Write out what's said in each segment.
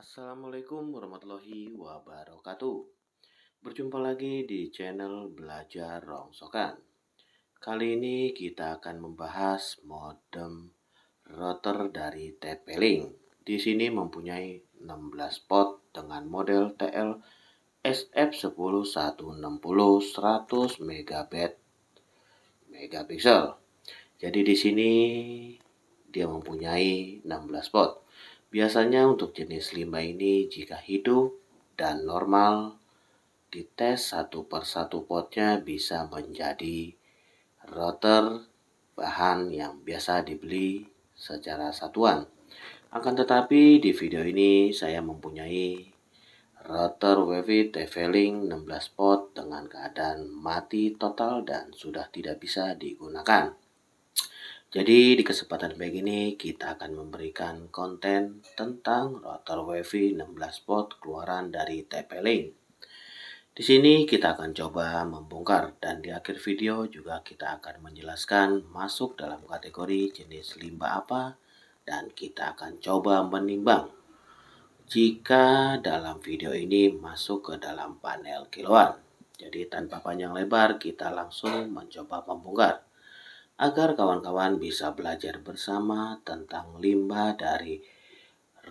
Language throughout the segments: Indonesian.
Assalamualaikum warahmatullahi wabarakatuh. Berjumpa lagi di channel Belajar Rongsokan. Kali ini kita akan membahas modem router dari TP-Link. Di sini mempunyai 16 port dengan model TL SF10160 100 megabit megapixel. Jadi di sini dia mempunyai 16 port. Biasanya untuk jenis limbah ini jika hidup dan normal dites satu per satu potnya bisa menjadi router bahan yang biasa dibeli secara satuan. Akan tetapi di video ini saya mempunyai router Wavi tefeling 16 pot dengan keadaan mati total dan sudah tidak bisa digunakan. Jadi di kesempatan baik ini kita akan memberikan konten tentang router WiFi 16 port keluaran dari TP-Link. Di sini kita akan coba membongkar dan di akhir video juga kita akan menjelaskan masuk dalam kategori jenis limbah apa dan kita akan coba menimbang jika dalam video ini masuk ke dalam panel kiloan. Jadi tanpa panjang lebar kita langsung mencoba membongkar agar kawan-kawan bisa belajar bersama tentang limbah dari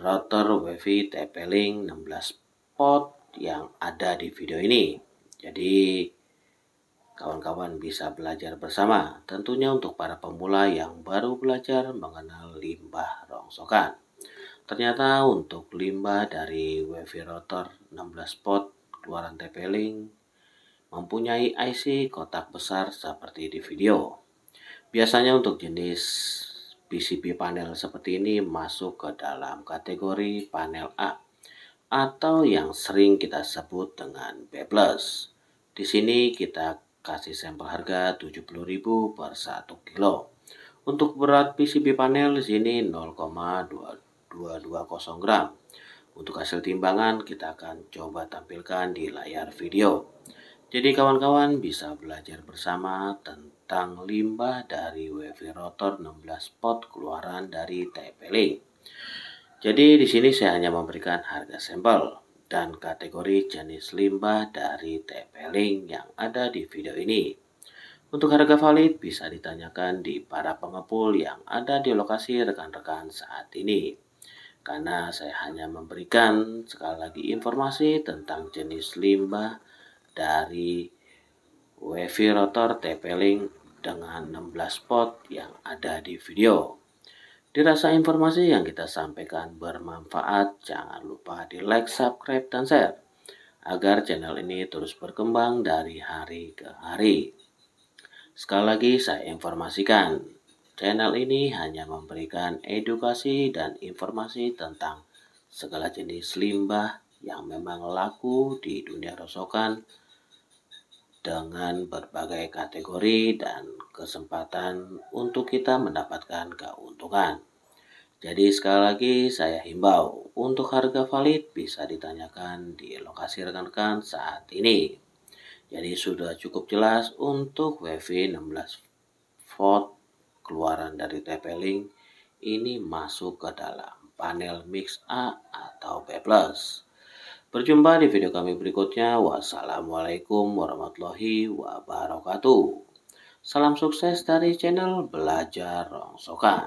router wifi TP-Link 16 port yang ada di video ini. Jadi kawan-kawan bisa belajar bersama tentunya untuk para pemula yang baru belajar mengenal limbah rongsokan. Ternyata untuk limbah dari wifi router 16 port keluaran TP-Link mempunyai IC kotak besar seperti di video. Biasanya untuk jenis PCB panel seperti ini masuk ke dalam kategori panel A atau yang sering kita sebut dengan B+. Di sini kita kasih sampel harga 70.000 per 1 kilo. Untuk berat PCB panel di sini 0,220 gram. Untuk hasil timbangan kita akan coba tampilkan di layar video. Jadi kawan-kawan bisa belajar bersama tentang limbah dari WiFi Rotor 16 pot keluaran dari TP-Link. Jadi di sini saya hanya memberikan harga sampel dan kategori jenis limbah dari TP-Link yang ada di video ini. Untuk harga valid bisa ditanyakan di para pengepul yang ada di lokasi rekan-rekan saat ini. Karena saya hanya memberikan sekali lagi informasi tentang jenis limbah dari WiFi rotor TP-Link dengan 16 port yang ada di video. Dirasa informasi yang kita sampaikan bermanfaat, jangan lupa di like, subscribe, dan share agar channel ini terus berkembang dari hari ke hari. Sekali lagi saya informasikan, channel ini hanya memberikan edukasi dan informasi tentang segala jenis limbah yang memang laku di dunia rosokan dengan berbagai kategori dan kesempatan untuk kita mendapatkan keuntungan. Jadi sekali lagi saya himbau untuk harga valid bisa ditanyakan di lokasi rekan-rekan saat ini. Jadi sudah cukup jelas untuk WiFi 16 volt keluaran dari TP-Link ini masuk ke dalam panel mix A atau B+. Berjumpa di video kami berikutnya. Wassalamualaikum warahmatullahi wabarakatuh. Salam sukses dari channel Belajar Rongsokan.